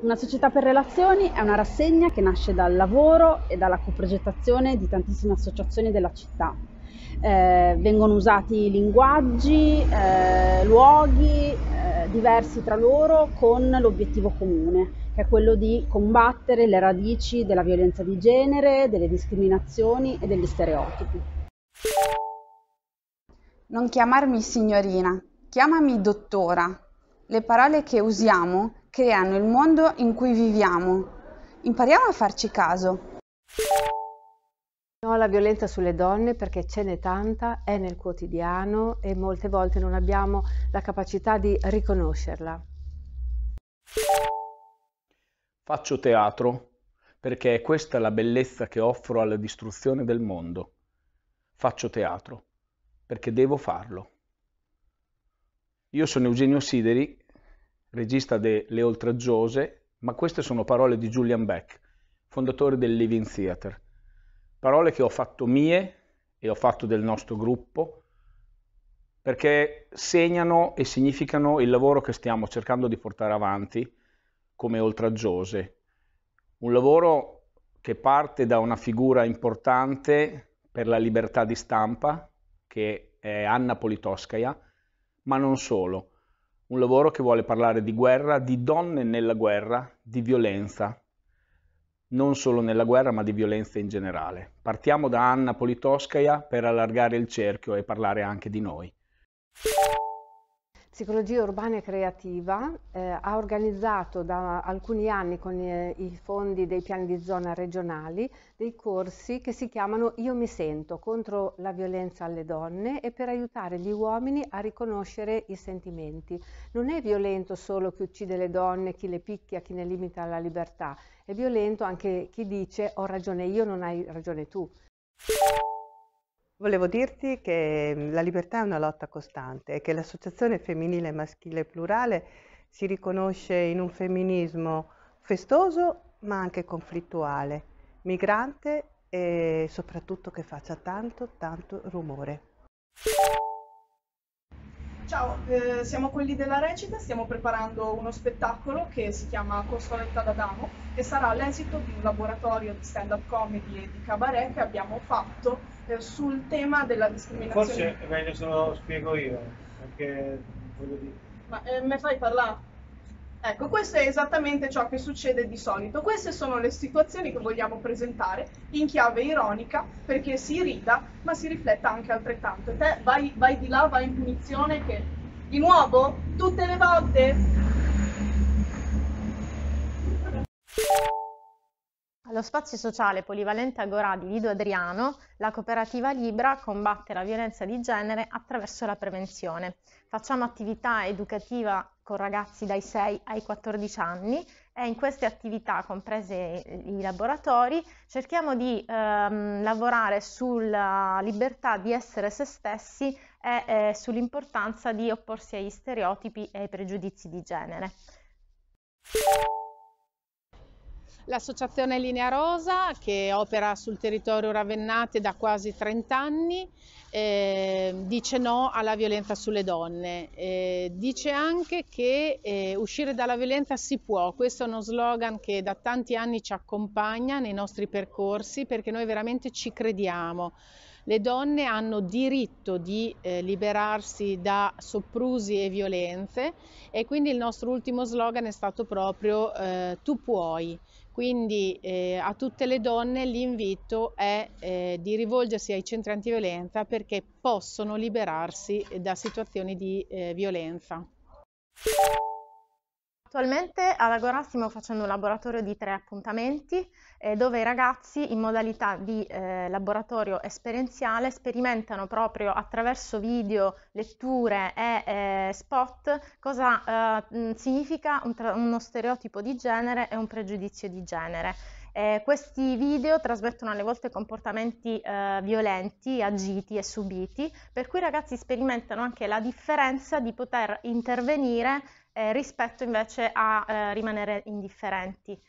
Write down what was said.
Una società per relazioni è una rassegna che nasce dal lavoro e dalla coprogettazione di tantissime associazioni della città. Eh, vengono usati linguaggi, eh, luoghi eh, diversi tra loro con l'obiettivo comune, che è quello di combattere le radici della violenza di genere, delle discriminazioni e degli stereotipi. Non chiamarmi signorina, chiamami dottora. Le parole che usiamo creano il mondo in cui viviamo. Impariamo a farci caso. No alla violenza sulle donne perché ce n'è tanta, è nel quotidiano e molte volte non abbiamo la capacità di riconoscerla. Faccio teatro perché è questa la bellezza che offro alla distruzione del mondo. Faccio teatro perché devo farlo. Io sono Eugenio Sideri regista de Le Oltraggiose, ma queste sono parole di Julian Beck, fondatore del Living Theatre. Parole che ho fatto mie e ho fatto del nostro gruppo, perché segnano e significano il lavoro che stiamo cercando di portare avanti come oltraggiose. Un lavoro che parte da una figura importante per la libertà di stampa, che è Anna Politoskaya, ma non solo un lavoro che vuole parlare di guerra, di donne nella guerra, di violenza, non solo nella guerra ma di violenza in generale. Partiamo da Anna Politoscaia per allargare il cerchio e parlare anche di noi. Psicologia Urbana e Creativa eh, ha organizzato da alcuni anni con eh, i fondi dei piani di zona regionali dei corsi che si chiamano Io mi sento contro la violenza alle donne e per aiutare gli uomini a riconoscere i sentimenti. Non è violento solo chi uccide le donne, chi le picchia, chi ne limita la libertà, è violento anche chi dice ho ragione io, non hai ragione tu. Volevo dirti che mm, la libertà è una lotta costante e che l'associazione femminile, maschile plurale si riconosce in un femminismo festoso ma anche conflittuale, migrante e soprattutto che faccia tanto, tanto rumore. Ciao, eh, siamo quelli della recita, stiamo preparando uno spettacolo che si chiama Costoletta d'Adamo, che sarà l'esito di un laboratorio di stand-up comedy e di cabaret che abbiamo fatto sul tema della discriminazione. Forse è meglio se lo spiego io, perché voglio dire... Ma eh, me fai parlare? Ecco, questo è esattamente ciò che succede di solito. Queste sono le situazioni che vogliamo presentare in chiave ironica perché si rida, ma si rifletta anche altrettanto. te vai, vai di là, vai in punizione che di nuovo tutte le volte. Allo spazio sociale polivalente Agora di Lido Adriano, la cooperativa Libra combatte la violenza di genere attraverso la prevenzione. Facciamo attività educativa con ragazzi dai 6 ai 14 anni e in queste attività, comprese i laboratori, cerchiamo di ehm, lavorare sulla libertà di essere se stessi e eh, sull'importanza di opporsi agli stereotipi e ai pregiudizi di genere. L'associazione Linea Rosa che opera sul territorio ravennate da quasi 30 anni eh, dice no alla violenza sulle donne, eh, dice anche che eh, uscire dalla violenza si può, questo è uno slogan che da tanti anni ci accompagna nei nostri percorsi perché noi veramente ci crediamo. Le donne hanno diritto di eh, liberarsi da soprusi e violenze e quindi il nostro ultimo slogan è stato proprio eh, tu puoi. Quindi eh, a tutte le donne l'invito è eh, di rivolgersi ai centri antiviolenza perché possono liberarsi da situazioni di eh, violenza. Attualmente ad all'Agora stiamo facendo un laboratorio di tre appuntamenti eh, dove i ragazzi in modalità di eh, laboratorio esperienziale sperimentano proprio attraverso video, letture e eh, spot cosa eh, significa un uno stereotipo di genere e un pregiudizio di genere. Eh, questi video trasmettono alle volte comportamenti eh, violenti, agiti e subiti, per cui i ragazzi sperimentano anche la differenza di poter intervenire eh, rispetto invece a eh, rimanere indifferenti.